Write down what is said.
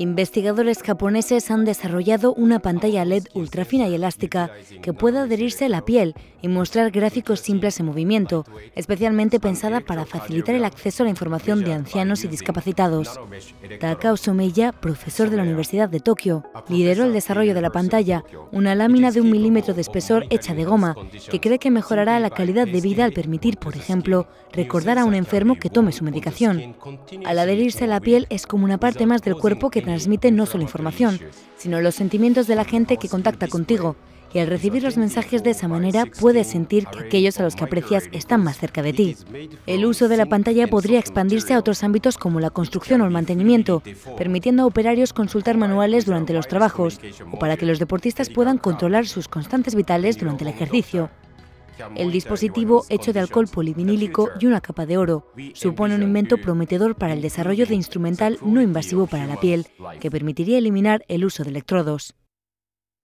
Investigadores japoneses han desarrollado una pantalla LED ultrafina y elástica que puede adherirse a la piel y mostrar gráficos simples en movimiento, especialmente pensada para facilitar el acceso a la información de ancianos y discapacitados. Takao Someya, profesor de la Universidad de Tokio, lideró el desarrollo de la pantalla, una lámina de un milímetro de espesor hecha de goma, que cree que mejorará la calidad de vida al permitir, por ejemplo, recordar a un enfermo que tome su medicación. Al adherirse a la piel es como una parte más del cuerpo que transmite no solo información, sino los sentimientos de la gente que contacta contigo. Y al recibir los mensajes de esa manera puedes sentir que aquellos a los que aprecias están más cerca de ti. El uso de la pantalla podría expandirse a otros ámbitos como la construcción o el mantenimiento, permitiendo a operarios consultar manuales durante los trabajos o para que los deportistas puedan controlar sus constantes vitales durante el ejercicio. El dispositivo, hecho de alcohol polivinílico y una capa de oro, supone un invento prometedor para el desarrollo de instrumental no invasivo para la piel, que permitiría eliminar el uso de electrodos.